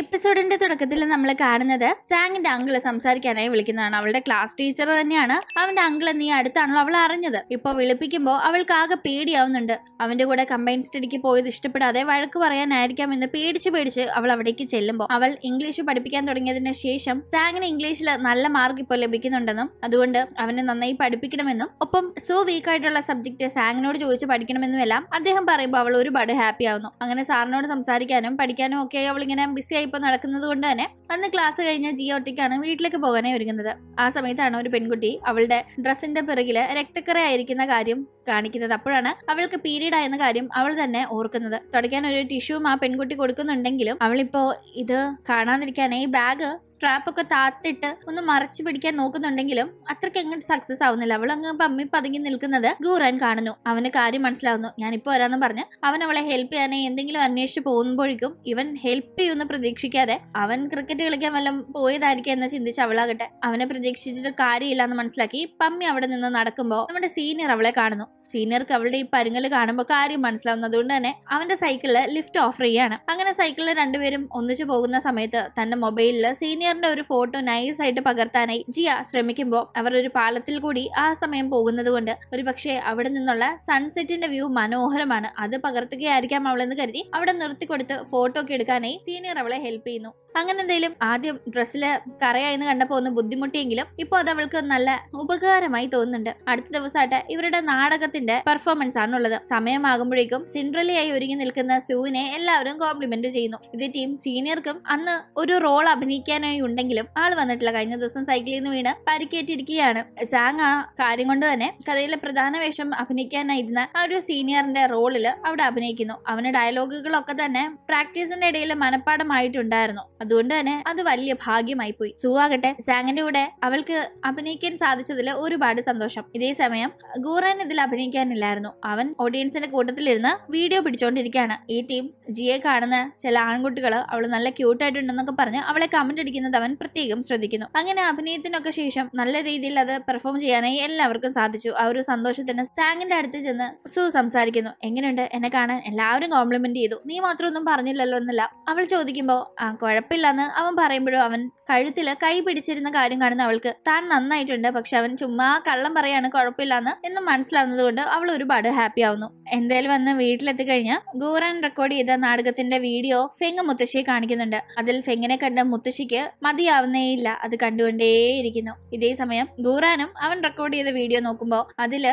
എപ്പിസോഡിന്റെ തുടക്കത്തിൽ നമ്മൾ കാണുന്നത് സാങ്ങിന്റെ അങ്കിള് സംസാരിക്കാനായി വിളിക്കുന്നതാണ് അവളുടെ ക്ലാസ് ടീച്ചർ തന്നെയാണ് അവന്റെ അങ്കിള് നീ അടുത്താണല്ലോ അവൾ അറിഞ്ഞത് ഇപ്പൊ വിളിപ്പിക്കുമ്പോൾ അവൾക്ക് ആകെ പേടിയാവുന്നുണ്ട് അവന്റെ കൂടെ കമ്പൈൻ സ്റ്റഡിക്ക് പോയത് ഇഷ്ടപ്പെടാതെ വഴക്ക് പറയാനായിരിക്കാം എന്ന് പേടിച്ച് പേടിച്ച് അവൾ അവിടേക്ക് ചെല്ലുമ്പോൾ അവൾ ഇംഗ്ലീഷ് പഠിപ്പിക്കാൻ തുടങ്ങിയതിന് ശേഷം സാങ്ങിന് ഇംഗ്ലീഷിൽ നല്ല മാർക്ക് ഇപ്പോൾ ലഭിക്കുന്നുണ്ടെന്നും അതുകൊണ്ട് അവനെ നന്നായി പഠിപ്പിക്കണമെന്നും ഒപ്പം സോ വീക്ക് ആയിട്ടുള്ള സബ്ജക്ട് സാങ്ങിനോട് ചോദിച്ച് പഠിക്കണമെന്നും എല്ലാം അദ്ദേഹം പറയുമ്പോൾ അവൾ ഒരുപാട് ഹാപ്പി ആവുന്നു അങ്ങനെ സാറിനോട് സംസാരിക്കാനും പഠിക്കാനും ഒക്കെ അവൾ ഇങ്ങനെ ബിസി ഇപ്പോൾ നടക്കുന്നത് കൊണ്ട് തന്നെ അന്ന് ക്ലാസ് കഴിഞ്ഞ ജിയ ഒറ്റയ്ക്കാണ് വീട്ടിലേക്ക് പോകാനേ ഒരുങ്ങുന്നത് ആ സമയത്താണ് ഒരു പെൺകുട്ടി അവളുടെ ഡ്രസ്സിന്റെ പിറകില് രക്തക്കറയായിരിക്കുന്ന കാര്യം കാണിക്കുന്നത് അപ്പോഴാണ് അവൾക്ക് പീരീഡ് ആയെന്ന കാര്യം അവൾ തന്നെ ഓർക്കുന്നത് തുടയ്ക്കാൻ ഒരു ടിഷ്യൂ ആ പെൺകുട്ടി കൊടുക്കുന്നുണ്ടെങ്കിലും അവളിപ്പോ ഇത് കാണാതിരിക്കാനായി ബാഗ് ട്രാപ്പൊക്കെ താത്തിട്ട് ഒന്ന് മറച്ചു പിടിക്കാൻ നോക്കുന്നുണ്ടെങ്കിലും അത്രയ്ക്ക് എങ്ങോട്ട് സക്സസ് ആവുന്നില്ല അവൾ അങ്ങ് പമ്മി പതുങ്ങി നിൽക്കുന്നത് ഗൂറാൻ കാണുന്നു അവന് കാര്യം മനസ്സിലാവുന്നു ഞാനിപ്പോൾ വരാമെന്ന് പറഞ്ഞ് അവൻ അവളെ ഹെൽപ്പ് ചെയ്യാനായി എന്തെങ്കിലും അന്വേഷിച്ച് പോകുമ്പോഴേക്കും ഇവൻ ഹെൽപ്പ് ചെയ്യുമെന്ന് പ്രതീക്ഷിക്കാതെ അവൻ ക്രിക്കറ്റ് കളിക്കാൻ വല്ലതും പോയതായിരിക്കും എന്ന് ചിന്തിച്ച് അവളാകട്ടെ അവനെ പ്രതീക്ഷിച്ചിട്ട് കാര്യമില്ല എന്ന് മനസ്സിലാക്കി പമ്മി അവിടെ നിന്ന് നടക്കുമ്പോൾ നമ്മുടെ സീനിയർ അവളെ കാണുന്നു സീനിയർക്ക് അവളുടെ ഈ പരുങ്ങൽ കാണുമ്പോൾ കാര്യം മനസ്സിലാവുന്നു അതുകൊണ്ട് തന്നെ അവന്റെ സൈക്കിളിൽ ലിഫ്റ്റ് ഓഫർ ചെയ്യാണ് അങ്ങനെ സൈക്കിളിൽ രണ്ടുപേരും ഒന്നിച്ചു പോകുന്ന സമയത്ത് തന്റെ മൊബൈലിൽ സീനിയർ എഞ്ചിനീയറിന്റെ ഒരു ഫോട്ടോ നൈസ് ആയിട്ട് പകർത്താനായി ജിയ ശ്രമിക്കുമ്പോൾ അവർ ഒരു പാലത്തിൽ കൂടി ആ സമയം പോകുന്നതുകൊണ്ട് ഒരു പക്ഷേ അവിടെ നിന്നുള്ള സൺസെറ്റിന്റെ വ്യൂ മനോഹരമാണ് അത് പകർത്തുകയായിരിക്കാം അവളെന്ന് കരുതി അവിടെ നിർത്തിക്കൊടുത്ത് ഫോട്ടോ ഒക്കെ എടുക്കാനായി സീനിയർ അവളെ ഹെൽപ്പ് ചെയ്യുന്നു അങ്ങനെ എന്തെങ്കിലും ആദ്യം ഡ്രസ്സില് കറയായെന്ന് കണ്ടപ്പോൾ ഒന്ന് ബുദ്ധിമുട്ടിയെങ്കിലും ഇപ്പോൾ അത് അവൾക്ക് നല്ല ഉപകാരമായി തോന്നുന്നുണ്ട് അടുത്ത ദിവസമായിട്ട് ഇവരുടെ നാടകത്തിന്റെ പെർഫോമൻസ് ആണുള്ളത് സമയമാകുമ്പോഴേക്കും സിൻഡ്രലയായി ഒരുങ്ങി നിൽക്കുന്ന സൂവിനെ എല്ലാവരും കോംപ്ലിമെന്റ് ചെയ്യുന്നു ഇത് ടീം സീനിയർക്കും അന്ന് ഒരു റോൾ അഭിനയിക്കാനായി ഉണ്ടെങ്കിലും ആൾ വന്നിട്ടില്ല കഴിഞ്ഞ ദിവസം സൈക്കിളിൽ നിന്ന് വീണ് പരിക്കേറ്റിരിക്കുകയാണ് സാങ് ആ കാര്യം കൊണ്ട് തന്നെ കഥയിലെ പ്രധാന വേഷം അഭിനയിക്കാനായിരുന്ന ആ ഒരു സീനിയറിന്റെ റോളിൽ അവിടെ അഭിനയിക്കുന്നു അവന് ഡയലോഗുകളൊക്കെ തന്നെ പ്രാക്ടീസിന്റെ ഇടയിൽ മനഃപ്പാടമായിട്ടുണ്ടായിരുന്നു അതുകൊണ്ട് തന്നെ അത് വലിയ ഭാഗ്യമായി പോയി സുവാകട്ടെ സാങ്ങിന്റെ കൂടെ അവൾക്ക് അഭിനയിക്കാൻ സാധിച്ചതിൽ ഒരുപാട് സന്തോഷം ഇതേ സമയം ഗൂറാൻ ഇതിൽ അഭിനയിക്കാനില്ലായിരുന്നു അവൻ ഓഡിയൻസിന്റെ കൂട്ടത്തിലിരുന്ന് വീഡിയോ പിടിച്ചോണ്ടിരിക്കുകയാണ് ഈ ടീം ജിയെ കാണുന്ന ചില ആൺകുട്ടികൾ അവൾ നല്ല ക്യൂട്ടായിട്ടുണ്ടെന്നൊക്കെ പറഞ്ഞ് അവളെ കമന്റ് അടിക്കുന്നത് അവൻ പ്രത്യേകം ശ്രദ്ധിക്കുന്നു അങ്ങനെ അഭിനയത്തിനൊക്കെ ശേഷം നല്ല രീതിയിൽ അത് പെർഫോം ചെയ്യാനായി എല്ലാവർക്കും സാധിച്ചു ആ ഒരു സന്തോഷത്തിന് സാങ്ങിന്റെ അടുത്ത് ചെന്ന് സു സംസാരിക്കുന്നു എങ്ങനെയുണ്ട് എന്നെ കാണാൻ എല്ലാവരും കോംപ്ലിമെന്റ് ചെയ്തു നീ മാത്രമൊന്നും പറഞ്ഞില്ലല്ലോ എന്നല്ല അവൾ ചോദിക്കുമ്പോൾ ആ കുഴപ്പമില്ല എന്ന് അവൻ പറയുമ്പോഴും അവൻ കഴുത്തിൽ കൈ പിടിച്ചിരുന്ന കാര്യം കാണുന്ന അവൾക്ക് താൻ നന്നായിട്ടുണ്ട് പക്ഷെ അവൻ ചുമ്മാ കള്ളം പറയാണ് കുഴപ്പമില്ല എന്ന് മനസ്സിലാവുന്നത് കൊണ്ട് അവൾ ഒരുപാട് ഹാപ്പി ആവുന്നു എന്തായാലും വന്ന് വീട്ടിലെത്തി കഴിഞ്ഞാൽ ഗൂറൻ റെക്കോർഡ് ചെയ്ത നാടകത്തിന്റെ വീഡിയോ ഫെങ് മുത്തശ്ശിയെ കാണിക്കുന്നുണ്ട് അതിൽ ഫെങ്ങിനെ കണ്ട മുത്തശ്ശിക്ക് മതിയാവുന്നേയില്ല അത് കണ്ടുകൊണ്ടേയിരിക്കുന്നു ഇതേ സമയം ഗൂറാനും അവൻ റെക്കോർഡ് ചെയ്ത വീഡിയോ നോക്കുമ്പോൾ അതിൽ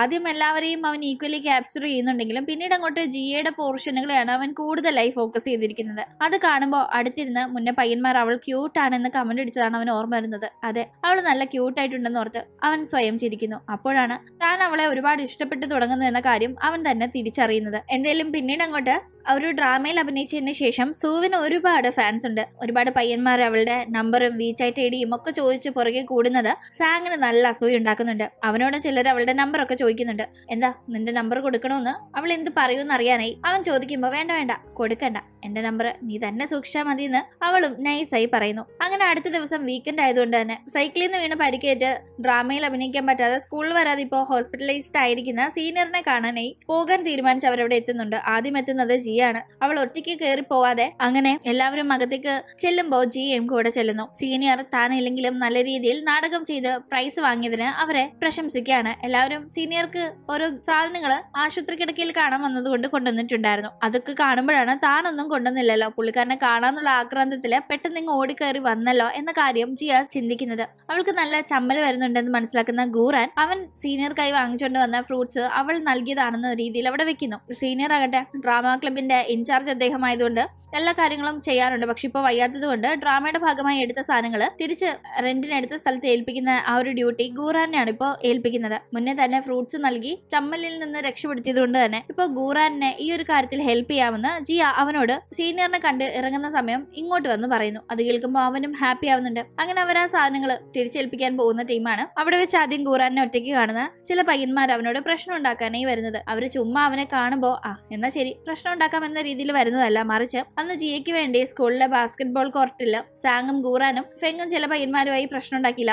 ആദ്യം എല്ലാവരെയും അവൻ ഈക്വലി ക്യാപ്ചർ ചെയ്യുന്നുണ്ടെങ്കിലും പിന്നീട് അങ്ങോട്ട് ജിയയുടെ പോർഷനുകളെയാണ് അവൻ കൂടുതലായി ഫോക്കസ് ചെയ്തിരിക്കുന്നത് അത് കാണുമ്പോൾ അടുത്തിരുന്ന് മുന്നേ പയ്യന്മാർ അവൾ ക്യൂട്ടാണെന്ന് കമന്റ് അടിച്ചതാണ് അവൻ ഓർമ്മ വരുന്നത് അതെ അവൾ നല്ല ക്യൂട്ടായിട്ടുണ്ടെന്ന് ഓർത്ത് അവൻ സ്വയം ചിരിക്കുന്നു അപ്പോഴാണ് താൻ അവളെ ഒരുപാട് ഇഷ്ടപ്പെട്ടു തുടങ്ങുന്നു എന്ന കാര്യം അവൻ തന്നെ തിരിച്ചറിയുന്നത് എന്തേലും പിന്നീട് അങ്ങോട്ട് ഒരു ഡ്രാമയിൽ അഭിനയിച്ചതിന് ശേഷം സൂവിന് ഒരുപാട് ഫാൻസ് ഉണ്ട് ഒരുപാട് പയ്യന്മാർ അവളുടെ നമ്പറും വി ചാറ്റ് ഐ ഡിയും ഒക്കെ ചോദിച്ച് പുറകെ കൂടുന്നത് സാങ്ങിന് നല്ല അസൂയ ഉണ്ടാക്കുന്നുണ്ട് അവനോട് ചിലർ അവളുടെ നമ്പറൊക്കെ ചോദിക്കുന്നുണ്ട് എന്താ നിന്റെ നമ്പർ കൊടുക്കണമെന്ന് അവൾ എന്ത് പറയുമെന്ന് അറിയാനായി അവൻ ചോദിക്കുമ്പോൾ വേണ്ട വേണ്ട കൊടുക്കണ്ട എന്റെ നമ്പർ നീ തന്നെ സൂക്ഷിച്ചാൽ മതി എന്ന് അവളും നൈസായി പറയുന്നു അങ്ങനെ അടുത്ത ദിവസം വീക്കെൻഡ് ആയതുകൊണ്ട് തന്നെ സൈക്കിളിൽ നിന്ന് വീണ് പരിക്കേറ്റ് ഡ്രാമയിൽ അഭിനയിക്കാൻ പറ്റാതെ സ്കൂളിൽ വരാതെ ഇപ്പോ ഹോസ്പിറ്റലൈസ്ഡ് ആയിരിക്കുന്ന സീനിയറിനെ കാണാനായി പോകാൻ തീരുമാനിച്ച് അവരവിടെ എത്തുന്നുണ്ട് ആദ്യം എത്തുന്നത് ജി ജിയാണ് അവൾ ഒറ്റയ്ക്ക് കയറി പോവാതെ അങ്ങനെ എല്ലാവരും അകത്തേക്ക് ചെല്ലുമ്പോൾ ജിയും കൂടെ ചെല്ലുന്നു സീനിയർ താനില്ലെങ്കിലും നല്ല രീതിയിൽ നാടകം ചെയ്ത് പ്രൈസ് വാങ്ങിയതിന് അവരെ പ്രശംസിക്കുകയാണ് എല്ലാവരും സീനിയർക്ക് ഓരോ സാധനങ്ങൾ ആശുപത്രി കിടക്കയിൽ കാണാൻ വന്നതുകൊണ്ട് കൊണ്ടുവന്നിട്ടുണ്ടായിരുന്നു അതൊക്കെ കാണുമ്പോഴാണ് താനൊന്നും കൊണ്ടുവന്നില്ലല്ലോ പുള്ളിക്കാരനെ കാണാന്നുള്ള ആക്രാന്തത്തില് പെട്ടെന്ന് ഇങ്ങ് ഓടിക്കയറി വന്നല്ലോ എന്ന കാര്യം ജിയ ചിന്തിക്കുന്നത് അവൾക്ക് നല്ല ചമ്മൽ വരുന്നുണ്ടെന്ന് മനസ്സിലാക്കുന്ന ഗൂറാൻ അവൻ സീനിയർക്കായി വാങ്ങിച്ചുകൊണ്ട് വന്ന ഫ്രൂട്ട്സ് അവൾ നൽകിയതാണെന്ന രീതിയിൽ അവിടെ വെക്കുന്നു സീനിയർ ആകട്ടെ ഡ്രാമ ക്ലബിൽ ഇതിന്റെ ഇൻചാർജ് അദ്ദേഹമായതുകൊണ്ട് എല്ലാ കാര്യങ്ങളും ചെയ്യാറുണ്ട് പക്ഷെ ഇപ്പോൾ വയ്യാത്തത് കൊണ്ട് ഡ്രാമയുടെ ഭാഗമായി എടുത്ത സാധനങ്ങൾ തിരിച്ച് റെന്റിനെടുത്ത സ്ഥലത്ത് ഏൽപ്പിക്കുന്ന ആ ഒരു ഡ്യൂട്ടി ഗൂറാനെയാണ് ഇപ്പോൾ ഏൽപ്പിക്കുന്നത് മുന്നേ തന്നെ ഫ്രൂട്ട്സ് നൽകി ചമ്മലിൽ നിന്ന് രക്ഷപ്പെടുത്തിയത് കൊണ്ട് തന്നെ ഇപ്പോൾ ഗൂറാനെ ഈ ഒരു കാര്യത്തിൽ ഹെൽപ്പ് ചെയ്യാമെന്ന് ജിയ അവനോട് സീനിയറിനെ കണ്ട് ഇറങ്ങുന്ന സമയം ഇങ്ങോട്ട് വന്ന് പറയുന്നു അത് കേൾക്കുമ്പോൾ അവനും ഹാപ്പി ആവുന്നുണ്ട് അങ്ങനെ അവർ ആ സാധനങ്ങൾ തിരിച്ചേൽപ്പിക്കാൻ പോകുന്ന ടീമാണ് അവിടെ വെച്ച് ആദ്യം ഗൂറാനെ ഒറ്റയ്ക്ക് കാണുന്ന ചില പയ്യന്മാർ അവനോട് പ്രശ്നം ഉണ്ടാക്കാനായി വരുന്നത് അവർ ചുമ്മാ അവനെ കാണുമ്പോൾ ആ എന്നാ ശരി പ്രശ്നം എന്ന രീതിയിൽ വരുന്നതല്ല മറിച്ച് അന്ന് ജിയയ്ക്ക് വേണ്ടി സ്കൂളിലെ ബാസ്കറ്റ്ബോൾ കോർട്ടിൽ സാങ്ങും ഗൂറാനും ഫെങ്ങും ചില പയ്യന്മാരുമായി പ്രശ്നം ഉണ്ടാക്കി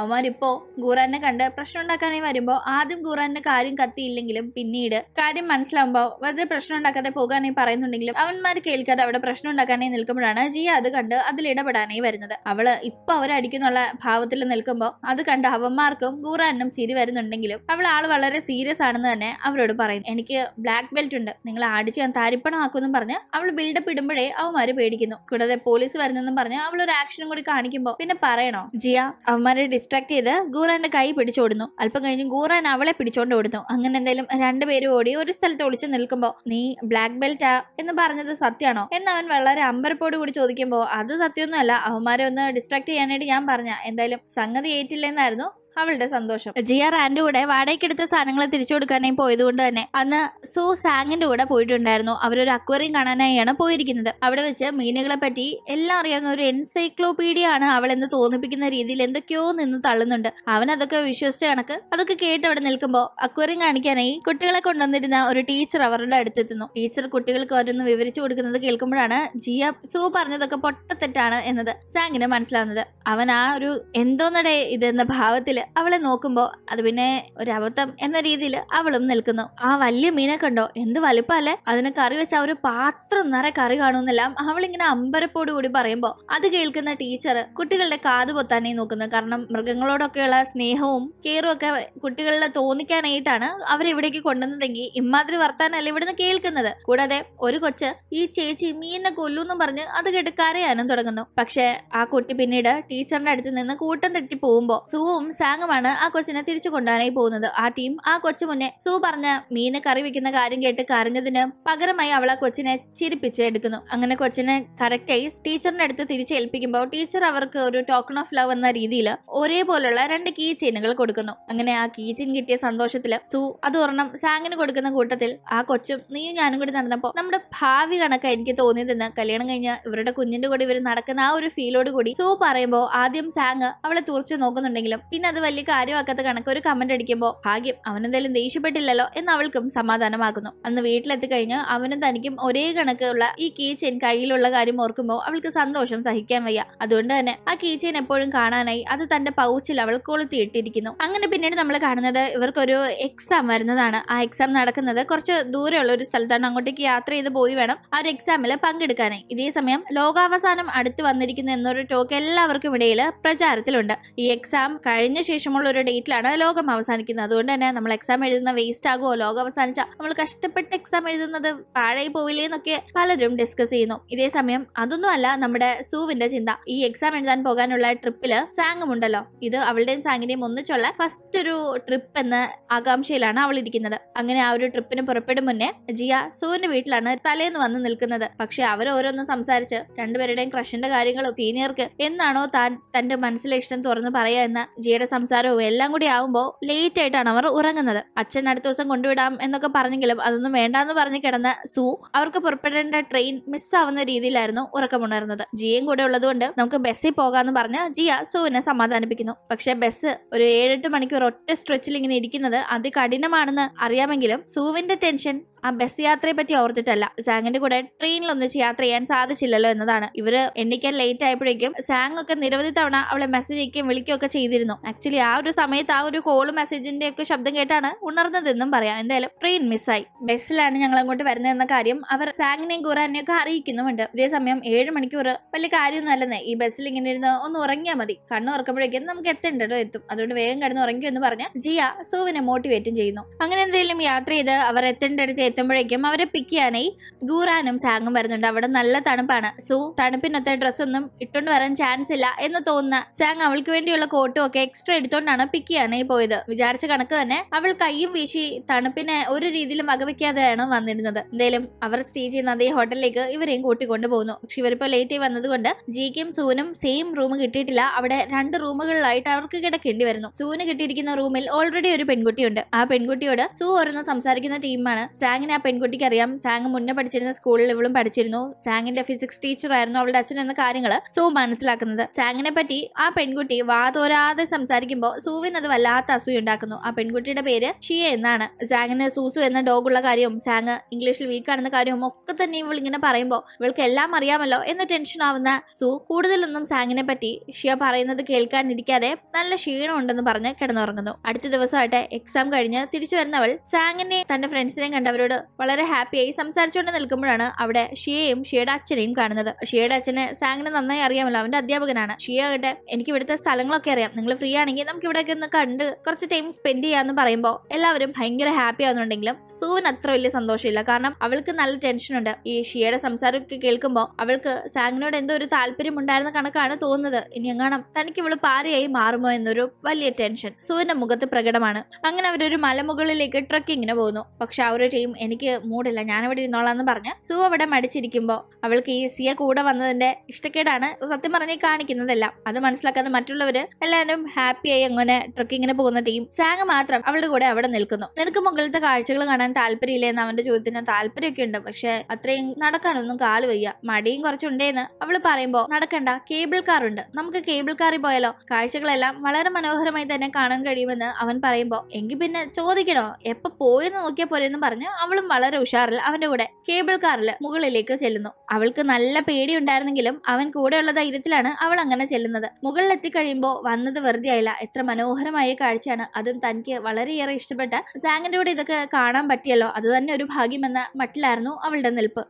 അവന്മാരിപ്പോ ഗുറാനെ കണ്ട് പ്രശ്നം ഉണ്ടാക്കാനായി വരുമ്പോ ആദ്യം ഗുറാനെ കാര്യം കത്തിയില്ലെങ്കിലും പിന്നീട് കാര്യം മനസ്സിലാവുമ്പോ വെറുതെ പ്രശ്നം ഉണ്ടാക്കാതെ പോകാനായി പറയുന്നുണ്ടെങ്കിലും അവന്മാർ കേൾക്കാതെ അവിടെ പ്രശ്നം ഉണ്ടാക്കാനായി നിൽക്കുമ്പോഴാണ് ജിയ അത് കണ്ട് അതിൽ ഇടപെടാനായി വരുന്നത് അവള് ഇപ്പൊ അവരടിക്കുന്നുള്ള ഭാവത്തിൽ നിൽക്കുമ്പോൾ അത് കണ്ട് അവന്മാർക്കും ഗുറാനും ചിരി വരുന്നുണ്ടെങ്കിലും അവൾ ആൾ വളരെ സീരിയസ് ആണെന്ന് തന്നെ അവരോട് പറയും എനിക്ക് ബ്ലാക്ക് ബെൽറ്റ് ഉണ്ട് നിങ്ങൾ ആടിച്ച് ഞാൻ താരിപ്പണമാക്കുമെന്നും പറഞ്ഞ് അവൾ ബിൽഡപ്പ് ഇടുമ്പോഴേ അവന്മാര് പേടിക്കുന്നു കൂടാതെ പോലീസ് വരുന്നെന്നും പറഞ്ഞ് അവൾ ഒരു ആക്ഷനും കൂടി കാണിക്കുമ്പോൾ പിന്നെ പറയണോ ജിയ അവന്മാരെ ഡിസ് ഡിസ്ട്രാക്ട് ചെയ്ത് ഗൂറാൻ്റെ കൈ പിടിച്ചോടുന്നു അല്പം കഴിഞ്ഞ് ഗൂറാൻ അവളെ പിടിച്ചോണ്ട് ഓടുന്നു അങ്ങനെ എന്തായാലും രണ്ടുപേരും ഓടി ഒരു സ്ഥലത്ത് ഒളിച്ചു നിൽക്കുമ്പോൾ നീ ബ്ലാക്ക് ബെൽറ്റാ എന്ന് പറഞ്ഞത് സത്യമാണോ എന്ന് അവൻ വളരെ അമ്പരപ്പോട് കൂടി ചോദിക്കുമ്പോൾ അത് സത്യമൊന്നുമല്ല അവന്മാരെ ഒന്ന് ഡിസ്ട്രാക്ട് ചെയ്യാനായിട്ട് ഞാൻ പറഞ്ഞ എന്തായാലും സംഗതി ഏറ്റില്ലെന്നായിരുന്നു അവളുടെ സന്തോഷം ജിയ റാൻഡ് കൂടെ വാടകയ്ക്കെടുത്ത സാധനങ്ങൾ തിരിച്ചു കൊടുക്കാനായി പോയതുകൊണ്ട് തന്നെ അന്ന് സു സാങ്ങിന്റെ കൂടെ പോയിട്ടുണ്ടായിരുന്നു അവരൊരു അക്വറിയം കാണാനായിയാണ് പോയിരിക്കുന്നത് അവിടെ വെച്ച് മീനുകളെ പറ്റി എല്ലാം അറിയാവുന്ന ഒരു എൻസൈക്ലോപീഡിയ ആണ് അവൾ എന്ന് തോന്നിപ്പിക്കുന്ന രീതിയിൽ എന്തൊക്കെയോ നിന്ന് തള്ളുന്നുണ്ട് അവൻ അതൊക്കെ വിശ്വസിച്ച കണക്ക് അതൊക്കെ കേട്ട് അവിടെ നിൽക്കുമ്പോൾ അക്വറിയം കാണിക്കാനായി കുട്ടികളെ കൊണ്ടുവന്നിരുന്ന ഒരു ടീച്ചർ അവരുടെ അടുത്തെത്തുന്നു ടീച്ചർ കുട്ടികൾക്ക് അവരൊന്ന് വിവരിച്ചു കൊടുക്കുന്നത് കേൾക്കുമ്പോഴാണ് ജിയ സു പറഞ്ഞതൊക്കെ പൊട്ടത്തെറ്റാണ് എന്നത് സാങ്ങിന് മനസ്സിലാവുന്നത് അവൻ ആ ഒരു എന്തോന്നടേ ഇതെന്ന ഭാവത്തിൽ അവളെ നോക്കുമ്പോൾ അത് പിന്നെ ഒരു അബദ്ധം എന്ന രീതിയിൽ അവളും നിൽക്കുന്നു ആ വലിയ മീനെ കണ്ടോ എന്ത് വലുപ്പല്ലേ അതിന് കറി വെച്ച ഒരു പാത്രം നിറയെ കറി കാണുമെന്നെല്ലാം അവളിങ്ങനെ അമ്പരപ്പോട് കൂടി പറയുമ്പോൾ അത് കേൾക്കുന്ന ടീച്ചർ കുട്ടികളുടെ കാത് പൊത്താനേ നോക്കുന്നു കാരണം മൃഗങ്ങളോടൊക്കെയുള്ള സ്നേഹവും കെയറും ഒക്കെ കുട്ടികളിൽ തോന്നിക്കാനായിട്ടാണ് അവരിവിടേക്ക് കൊണ്ടുവന്നതെങ്കിൽ ഇമ്മാതിരി വർത്താനല്ല ഇവിടുന്ന് കേൾക്കുന്നത് കൂടാതെ ഒരു കൊച്ച് ഈ ചേച്ചി മീനെ കൊല്ലൂന്ന് പറഞ്ഞ് അത് കേട്ട് കരയാനും തുടങ്ങുന്നു പക്ഷെ ആ കുട്ടി പിന്നീട് ടീച്ചറിന്റെ അടുത്ത് നിന്ന് കൂട്ടം തെറ്റി പോകുമ്പോൾ സുവും സാ ഗ്യാങ്ങുമാണ് ആ കൊച്ചിനെ തിരിച്ചു കൊണ്ടുവരാനായി പോകുന്നത് ആ ടീം ആ കൊച്ചു മുന്നേ സൂ പറഞ്ഞ മീന് കറി വെക്കുന്ന കാര്യം കേട്ട് കരഞ്ഞതിന് പകരമായി അവൾ ആ കൊച്ചിനെ ചിരിപ്പിച്ച് എടുക്കുന്നു അങ്ങനെ കൊച്ചിനെ കറക്റ്റായി ടീച്ചറിന്റെ അടുത്ത് തിരിച്ചേൽപ്പിക്കുമ്പോൾ ടീച്ചർ അവർക്ക് ഒരു ടോക്കൺ ഓഫ് ലവ് എന്ന രീതിയിൽ ഒരേപോലുള്ള രണ്ട് കീ ചെയിനുകൾ കൊടുക്കുന്നു അങ്ങനെ ആ കീ ചെയിൻ കിട്ടിയ സന്തോഷത്തിൽ സു അത് ഒരെണ്ണം സാങ്ങിന് കൊടുക്കുന്ന കൂട്ടത്തിൽ ആ കൊച്ചും നീയും ഞാനും കൂടി നടന്നപ്പോൾ നമ്മുടെ ഭാവി കണക്ക എനിക്ക് തോന്നിയതെന്ന് കല്യാണം കഴിഞ്ഞ ഇവരുടെ കുഞ്ഞിന്റെ കൂടെ ഇവർ നടക്കുന്ന ആ ഒരു ഫീലോട് കൂടി സു പറയുമ്പോൾ ആദ്യം സാങ് അവളെ തുറച്ചു നോക്കുന്നുണ്ടെങ്കിലും പിന്നെ അത് വലിയ കാര്യമാക്കാത്ത കണക്ക് ഒരു കമന്റ് അടിക്കുമ്പോൾ ഭാഗ്യം അവനെന്തായാലും ദേഷ്യപ്പെട്ടില്ലല്ലോ എന്ന് അവൾക്കും സമാധാനമാകുന്നു അന്ന് വീട്ടിലെത്തി കഴിഞ്ഞ് അവനും തനിക്കും ഒരേ കണക്കുള്ള ഈ കീ ചെയിൻ കയ്യിലുള്ള കാര്യം ഓർക്കുമ്പോൾ അവൾക്ക് സന്തോഷം സഹിക്കാൻ വയ്യ അതുകൊണ്ട് തന്നെ ആ കീ ചെയിൻ എപ്പോഴും കാണാനായി അത് തന്റെ പൗച്ചിൽ അവൾ കൊളുത്തിയിട്ടിരിക്കുന്നു അങ്ങനെ പിന്നീട് നമ്മൾ കാണുന്നത് ഇവർക്കൊരു എക്സാം വരുന്നതാണ് ആ എക്സാം നടക്കുന്നത് കുറച്ച് ദൂരെയുള്ള ഒരു സ്ഥലത്താണ് അങ്ങോട്ടേക്ക് യാത്ര ചെയ്ത് പോയി വേണം ആ ഒരു എക്സാമിൽ പങ്കെടുക്കാനായി ഇതേ സമയം ലോകാവസാനം അടുത്ത് വന്നിരിക്കുന്നു എന്നൊരു ടോക്ക് എല്ലാവർക്കും ഇടയിൽ പ്രചാരത്തിലുണ്ട് ഈ എക്സാം കഴിഞ്ഞ ശേഷം ശേഷമുള്ള ഒരു ഡേറ്റിലാണ് ലോകം അവസാനിക്കുന്നത് അതുകൊണ്ട് തന്നെ നമ്മൾ എക്സാം എഴുതുന്ന വേസ്റ്റ് ആകുമോ ലോകം അവസാനിച്ച നമ്മൾ കഷ്ടപ്പെട്ട് എക്സാം എഴുതുന്നത് പാഴായി പോവില്ലേ എന്നൊക്കെ പലരും ഡിസ്കസ് ചെയ്യുന്നു ഇതേ സമയം അതൊന്നും അല്ല നമ്മുടെ സൂവിന്റെ ചിന്ത ഈ എക്സാം എഴുതാൻ പോകാനുള്ള ട്രിപ്പില് സാങ്ങും ഉണ്ടല്ലോ ഇത് അവളുടെയും സാങ്ങിന്റെയും ഒന്നിച്ചുള്ള ഫസ്റ്റ് ഒരു ട്രിപ്പ് എന്ന ആകാംക്ഷയിലാണ് അവൾ ഇരിക്കുന്നത് അങ്ങനെ ആ ഒരു ട്രിപ്പിന് പുറപ്പെടും മുന്നേ ജിയ സൂവിന്റെ വീട്ടിലാണ് തലേന്ന് വന്ന് നിൽക്കുന്നത് പക്ഷെ അവർ ഓരോന്നും സംസാരിച്ച് രണ്ടുപേരുടെയും ക്രഷിന്റെ കാര്യങ്ങളും സീനിയർക്ക് എന്നാണോ താൻ തന്റെ മനസ്സിലെ ഇഷ്ടം തുറന്നു പറയാ എന്ന ജിയുടെ സംസാരം സംസാരവും എല്ലാം കൂടി ആവുമ്പോൾ ലേറ്റ് ആയിട്ടാണ് അവർ ഉറങ്ങുന്നത് അച്ഛൻ അടുത്ത ദിവസം കൊണ്ടുവിടാം എന്നൊക്കെ പറഞ്ഞെങ്കിലും അതൊന്നും വേണ്ടാന്ന് പറഞ്ഞ് കിടന്ന സു അവർക്ക് പുറപ്പെടേണ്ട ട്രെയിൻ മിസ്സാവുന്ന രീതിയിലായിരുന്നു ഉറക്കമുണർന്നത് ജിയയും കൂടെ ഉള്ളതുകൊണ്ട് നമുക്ക് ബസ്സിൽ പോകാന്ന് പറഞ്ഞ് ജിയ സുവിനെ സമാധാനിപ്പിക്കുന്നു പക്ഷെ ബസ് ഒരു ഏഴെട്ട് മണിക്കൂർ ഒറ്റ സ്ട്രെച്ചിൽ ഇങ്ങനെ ഇരിക്കുന്നത് അതികഠിനമാണെന്ന് അറിയാമെങ്കിലും സുവിന്റെ ടെൻഷൻ ആ ബസ് യാത്രയെ പറ്റി ഓർത്തിട്ടല്ല സാങ്ങിന്റെ കൂടെ ട്രെയിനിൽ ഒന്നിച്ച് യാത്ര ചെയ്യാൻ സാധിച്ചില്ലല്ലോ എന്നതാണ് ഇവര് എണ്ണിക്കാൻ ലേറ്റ് ആയപ്പോഴേക്കും സാങ് ഒക്കെ നിരവധി തവണ അവളെ മെസ്സേജ് അയക്കുകയും ഒക്കെ ചെയ്തിരുന്നു ആക്ച്വലി ആ ഒരു സമയത്ത് ആ ഒരു കോൾ മെസ്സേജിന്റെ ഒക്കെ ശബ്ദം കേട്ടാണ് ഉണർന്നതെന്നും പറയാം എന്തായാലും ട്രെയിൻ മിസ്സായി ബസ്സിലാണ് ഞങ്ങൾ അങ്ങോട്ട് എന്ന കാര്യം അവർ സാങ്ങിനെയും ഖുറാനെയും ഒക്കെ അറിയിക്കുന്നുമുണ്ട് ഇതേസമയം ഏഴ് മണിക്കൂർ വലിയ കാര്യമൊന്നുമല്ലെന്നേ ഈ ബസ്സിൽ ഇങ്ങനെ ഇരുന്ന് ഒന്ന് ഉറങ്ങിയാൽ മതി കണ്ണു ഉറക്കുമ്പോഴേക്കും നമുക്ക് എത്തേണ്ടോ എത്തും അതുകൊണ്ട് വേഗം കിടന്ന് ഉറങ്ങിയോ എന്ന് പറഞ്ഞ് ജിയ സൂവിനെ മോട്ടിവേറ്റും ചെയ്യുന്നു അങ്ങനെ എന്തെങ്കിലും യാത്ര ചെയ്ത് അവർ എത്തേണ്ടടുത്ത് എത്തുമ്പോഴേക്കും അവരെ പിക്ക് ചെയ്യാനായി ഗൂറാനും സാങ്ങും വരുന്നുണ്ട് അവിടെ നല്ല തണുപ്പാണ് സോ തണുപ്പിനൊത്ത ഡ്രസ്സൊന്നും ഇട്ടുകൊണ്ട് വരാൻ ചാൻസ് ഇല്ല എന്ന് തോന്നുന്ന സാങ് അവൾക്ക് വേണ്ടിയുള്ള കോട്ടും ഒക്കെ എക്സ്ട്രാ എടുത്തോണ്ടാണ് പിക്ക് ചെയ്യാനായി പോയത് വിചാരിച്ച കണക്ക് തന്നെ അവൾ കൈയും വീശി തണുപ്പിനെ ഒരു രീതിയിലും വകവയ്ക്കാതെയാണ് വന്നിരുന്നത് എന്തായാലും അവർ സ്റ്റേ ചെയ്യുന്ന അതേ ഹോട്ടലിലേക്ക് ഇവരെയും കൂട്ടിക്കൊണ്ട് പോകുന്നു പക്ഷെ ഇവരിപ്പോ ലേറ്റ് ആയി വന്നതുകൊണ്ട് ജിക്കും സൂനും സെയിം റൂം കിട്ടിയിട്ടില്ല അവിടെ രണ്ട് റൂമുകളിലായിട്ട് അവർക്ക് കിടക്കേണ്ടി വരുന്നു സൂന് കിട്ടിയിരിക്കുന്ന റൂമിൽ ഓൾറെഡി ഒരു പെൺകുട്ടിയുണ്ട് ആ പെൺകുട്ടിയോട് സൂ ഓരോന്ന് സംസാരിക്കുന്ന ടീമാണ് സാൻ സാങ്ങിനെ ആ പെൺകുട്ടിക്ക് അറിയാം സാങ് മുന്നേ പഠിച്ചിരുന്ന സ്കൂളിൽ ഇവളും പഠിച്ചിരുന്നു സാങ്ങിന്റെ ഫിസിക്സ് ടീച്ചർ ആയിരുന്നു അവളുടെ അച്ഛൻ എന്ന കാര്യങ്ങൾ സൂ മനസ്സിലാക്കുന്നത് സാങ്ങിനെ പറ്റി ആ പെൺകുട്ടി വാതോരാതെ സംസാരിക്കുമ്പോൾ സൂവിന് അത് വല്ലാത്ത അസൂയുണ്ടാക്കുന്നു ആ പെൺകുട്ടിയുടെ പേര് ഷിയ എന്നാണ് സാങ്ങിന് സൂസു എന്ന ഡോഗുള്ള കാര്യവും സാങ് ഇംഗ്ലീഷിൽ വീക്കാണെന്ന കാര്യവും ഒക്കെ തന്നെ ഇവൾ ഇങ്ങനെ പറയുമ്പോൾ ഇവൾക്ക് എല്ലാം അറിയാമല്ലോ എന്ന് ടെൻഷൻ ആവുന്ന സു കൂടുതലൊന്നും സാങ്ങിനെ പറ്റി ഷിയ പറയുന്നത് കേൾക്കാനിരിക്കാതെ നല്ല ക്ഷീണം ഉണ്ടെന്ന് പറഞ്ഞ് കിടന്നുറങ്ങുന്നു അടുത്ത ദിവസമായിട്ട് എക്സാം കഴിഞ്ഞ് തിരിച്ചു വരുന്നവൾ സാങ്ങിനെ തന്റെ ഫ്രണ്ട്സിനെ കണ്ടവരോട് ഷിയോട് വളരെ ഹാപ്പിയായി സംസാരിച്ചുകൊണ്ട് നിൽക്കുമ്പോഴാണ് അവിടെ ഷിയയും ഷിയയുടെ അച്ഛനെയും കാണുന്നത് ഷിയയുടെ അച്ഛനെ സാങ്ങിന് നന്നായി അറിയാമല്ലോ അവന്റെ അധ്യാപകനാണ് ഷിയ ആകട്ടെ എനിക്ക് ഇവിടുത്തെ സ്ഥലങ്ങളൊക്കെ അറിയാം നിങ്ങൾ ഫ്രീ ആണെങ്കിൽ നമുക്ക് ഇവിടെയൊക്കെ ഒന്ന് കണ്ട് കുറച്ച് ടൈം സ്പെൻഡ് ചെയ്യാന്ന് പറയുമ്പോൾ എല്ലാവരും ഭയങ്കര ഹാപ്പി ആവുന്നുണ്ടെങ്കിലും സൂൻ അത്ര വലിയ സന്തോഷമില്ല കാരണം അവൾക്ക് നല്ല ടെൻഷൻ ഉണ്ട് ഈ ഷിയയുടെ സംസാരമൊക്കെ കേൾക്കുമ്പോൾ അവൾക്ക് സാങ്ങിനോട് എന്തോ ഒരു താല്പര്യം ഉണ്ടായിരുന്ന കണക്കാണ് തോന്നുന്നത് ഇനി എങ്ങാണം തനിക്ക് ഇവള് പാരയായി മാറുമോ എന്നൊരു വലിയ ടെൻഷൻ സൂവിന്റെ മുഖത്ത് പ്രകടമാണ് അങ്ങനെ അവരൊരു മലമുകളിലേക്ക് ട്രക്കിങ്ങിന് പോകുന്നു പക്ഷെ ആ ഒരു ടീം എനിക്ക് മൂടില്ല ഞാനവിടെ ഇരുന്നോളാം എന്ന് പറഞ്ഞ് സു അവിടെ മടിച്ചിരിക്കുമ്പോൾ അവൾക്ക് ഈ സിയെ കൂടെ വന്നതിന്റെ ഇഷ്ടക്കേടാണ് സത്യം പറഞ്ഞ് കാണിക്കുന്നതല്ല അത് മനസ്സിലാക്കാതെ മറ്റുള്ളവർ എല്ലാവരും ഹാപ്പിയായി അങ്ങനെ ട്രക്കിങ്ങിന് പോകുന്ന ടീം സാങ് മാത്രം അവളുടെ കൂടെ അവിടെ നിൽക്കുന്നു നിനക്ക് മുകളിലത്തെ കാഴ്ചകൾ കാണാൻ താല്പര്യമില്ല എന്ന് അവന്റെ ചോദ്യത്തിന് താല്പര്യമൊക്കെ ഉണ്ട് പക്ഷെ അത്രയും നടക്കാനൊന്നും കാല് വയ്യ മടിയും കുറച്ചുണ്ടേന്ന് അവൾ പറയുമ്പോൾ നടക്കണ്ട കേബിൾ കാർ ഉണ്ട് നമുക്ക് കേബിൾ കാറിൽ പോയാലോ കാഴ്ചകളെല്ലാം വളരെ മനോഹരമായി തന്നെ കാണാൻ കഴിയുമെന്ന് അവൻ പറയുമ്പോൾ എങ്കിൽ പിന്നെ ചോദിക്കണോ എപ്പോ പോയെന്ന് നോക്കിയാൽ പോരെന്ന് പറഞ്ഞ് അവളും വളരെ ഉഷാറിൽ അവന്റെ കൂടെ കേബിൾ കാറിൽ മുകളിലേക്ക് ചെല്ലുന്നു അവൾക്ക് നല്ല പേടിയുണ്ടായിരുന്നെങ്കിലും അവൻ കൂടെയുള്ള ധൈര്യത്തിലാണ് അവൾ അങ്ങനെ ചെല്ലുന്നത് എത്തിക്കഴിയുമ്പോൾ വന്നത് വെറുതെ ആയില്ല എത്ര മനോഹരമായ കാഴ്ചയാണ് അതും തനിക്ക് വളരെയേറെ ഇഷ്ടപ്പെട്ട സാങ്ങിന്റെ കൂടെ ഇതൊക്കെ കാണാൻ പറ്റിയല്ലോ അത് തന്നെ ഒരു ഭാഗ്യമെന്ന മട്ടിലായിരുന്നു അവളുടെ നിൽപ്പ്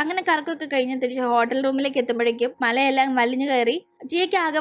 അങ്ങനെ കറക്കമൊക്കെ കഴിഞ്ഞ് തിരിച്ച് ഹോട്ടൽ റൂമിലേക്ക് എത്തുമ്പോഴേക്കും മലയെല്ലാം വലിഞ്ഞു കയറി ജിയയ്ക്ക് ആകെ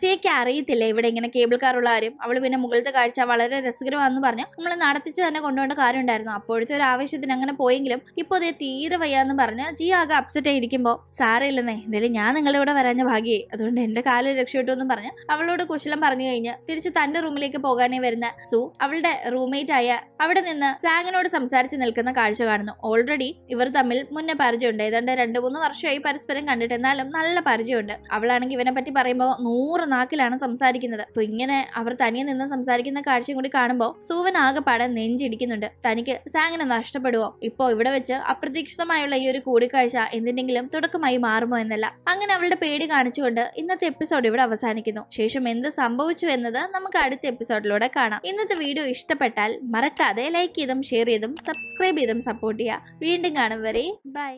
സി സിയയ്ക്ക് അറിയത്തില്ല ഇവിടെ ഇങ്ങനെ കേബിൾ ഉള്ള ആരും അവൾ പിന്നെ മുകളിലത്തെ കാഴ്ച വളരെ രസകരമാണെന്ന് പറഞ്ഞു നമ്മൾ നടത്തിച്ച് തന്നെ കൊണ്ടുപോകേണ്ട കാര്യമുണ്ടായിരുന്നു അപ്പോഴത്തെ ഒരു ആവശ്യത്തിന് അങ്ങനെ പോയെങ്കിലും ഇപ്പോൾ അതേ തീരെ വയ്യാന്ന് പറഞ്ഞ് ജി ആകെ അപ്സെറ്റ് ആയിരിക്കുമ്പോൾ സാരയില്ലെന്നേ എന്തായാലും ഞാൻ നിങ്ങളുടെ ഇവിടെ വരാഞ്ഞ ഭാഗ്യേ അതുകൊണ്ട് എൻ്റെ കാല് രക്ഷപ്പെട്ടു എന്ന് പറഞ്ഞ് അവളോട് കുശലം പറഞ്ഞു കഴിഞ്ഞ് തിരിച്ച് തന്റെ റൂമിലേക്ക് പോകാനേ വരുന്ന സു അവളുടെ റൂംമേറ്റ് ആയ അവിടെ നിന്ന് സാങ്ങിനോട് സംസാരിച്ച് നിൽക്കുന്ന കാഴ്ച കാണുന്നു ഓൾറെഡി ഇവർ തമ്മിൽ മുന്നേ പരിചയമുണ്ട് ഏതാണ്ട് രണ്ടു മൂന്ന് വർഷമായി പരസ്പരം കണ്ടിട്ട് എന്നാലും നല്ല പരിചയമുണ്ട് അവൾ ആളാണെങ്കിൽ ഇവനെ പറ്റി പറയുമ്പോൾ നൂറ് നാക്കിലാണ് സംസാരിക്കുന്നത് അപ്പൊ ഇങ്ങനെ അവർ തനിയെ നിന്ന് സംസാരിക്കുന്ന കാഴ്ചയും കൂടി കാണുമ്പോൾ സൂവൻ ആകെ ആകെപ്പാടെ നെഞ്ചിടിക്കുന്നുണ്ട് തനിക്ക് സാങ്ങിനെ നഷ്ടപ്പെടുവോ ഇപ്പോ ഇവിടെ വെച്ച് അപ്രതീക്ഷിതമായുള്ള ഈ ഒരു കൂടിക്കാഴ്ച എന്തിനെങ്കിലും തുടക്കമായി മാറുമോ എന്നല്ല അങ്ങനെ അവളുടെ പേടി കാണിച്ചുകൊണ്ട് ഇന്നത്തെ എപ്പിസോഡ് ഇവിടെ അവസാനിക്കുന്നു ശേഷം എന്ത് സംഭവിച്ചു എന്നത് നമുക്ക് അടുത്ത എപ്പിസോഡിലൂടെ കാണാം ഇന്നത്തെ വീഡിയോ ഇഷ്ടപ്പെട്ടാൽ മറക്കാതെ ലൈക്ക് ചെയ്തും ഷെയർ ചെയ്തും സബ്സ്ക്രൈബ് ചെയ്തും സപ്പോർട്ട് ചെയ്യുക വീണ്ടും കാണും വരെ ബൈ